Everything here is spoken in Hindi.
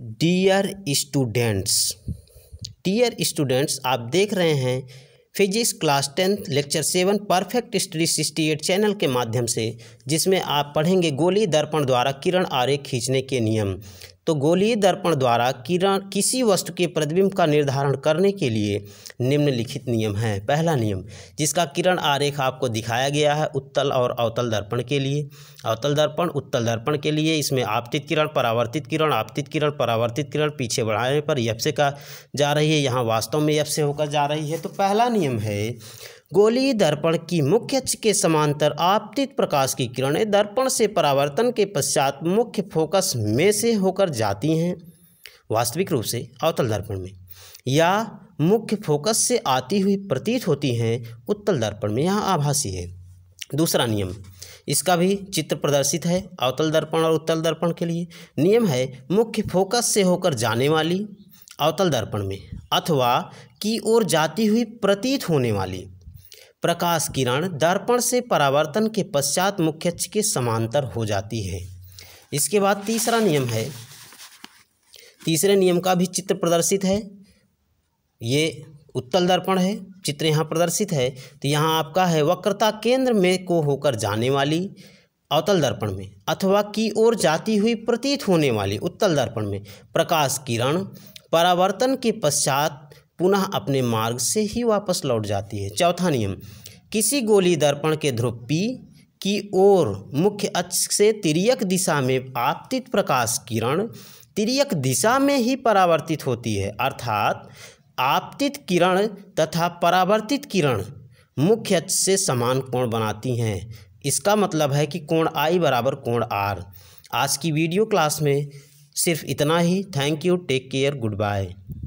डियर स्टूडेंट्स डियर स्टूडेंट्स आप देख रहे हैं physics class tenth lecture seven perfect study sixty eight channel के माध्यम से जिसमें आप पढ़ेंगे गोली दर्पण द्वारा किरण आरेख खींचने के नियम तो गोलीय दर्पण द्वारा किरण किसी वस्तु के प्रतिबिंब का निर्धारण करने के लिए निम्नलिखित नियम है पहला नियम जिसका किरण आरेख आपको दिखाया गया है उत्तल और अवतल दर्पण के लिए अवतल दर्पण उत्तल दर्पण के लिए इसमें आपतित किरण परावर्तित किरण आपतित किरण परावर्तित किरण पीछे बढ़ाने पर यप से का जा रही है यहाँ वास्तव में यप से होकर जा रही है तो पहला नियम है गोली दर्पण की मुख्य अक्ष के समांतर आपतित प्रकाश की किरणें दर्पण से परावर्तन के पश्चात मुख्य फोकस में से होकर जाती हैं वास्तविक रूप से अवतल दर्पण में या मुख्य फोकस से आती हुई प्रतीत होती हैं उत्तल दर्पण में यह आभासी है दूसरा नियम इसका भी चित्र प्रदर्शित है अवतल दर्पण और उत्तल दर्पण के लिए नियम है मुख्य फोकस से होकर जाने वाली अवतल दर्पण में अथवा की ओर जाती हुई प्रतीत होने वाली प्रकाश किरण दर्पण से परावर्तन के पश्चात मुख्य अक्ष के समांतर हो जाती है इसके बाद तीसरा नियम है तीसरे नियम का भी चित्र प्रदर्शित है ये उत्तल दर्पण है चित्र यहाँ प्रदर्शित है तो यहाँ आपका है वक्रता केंद्र में को होकर जाने वाली अवतल दर्पण में अथवा की ओर जाती हुई प्रतीत होने वाली उत्तल दर्पण में प्रकाश किरण परावर्तन के पश्चात पुनः अपने मार्ग से ही वापस लौट जाती है चौथा नियम किसी गोली दर्पण के ध्रुव पी की ओर मुख्य अक्ष से तिरियक दिशा में आपतित प्रकाश किरण तिरियक दिशा में ही परावर्तित होती है अर्थात आपतित किरण तथा परावर्तित किरण मुख्य अक्ष से समान कोण बनाती हैं इसका मतलब है कि कोण आई बराबर कोण आर आज की वीडियो क्लास में सिर्फ इतना ही thank you take care good bye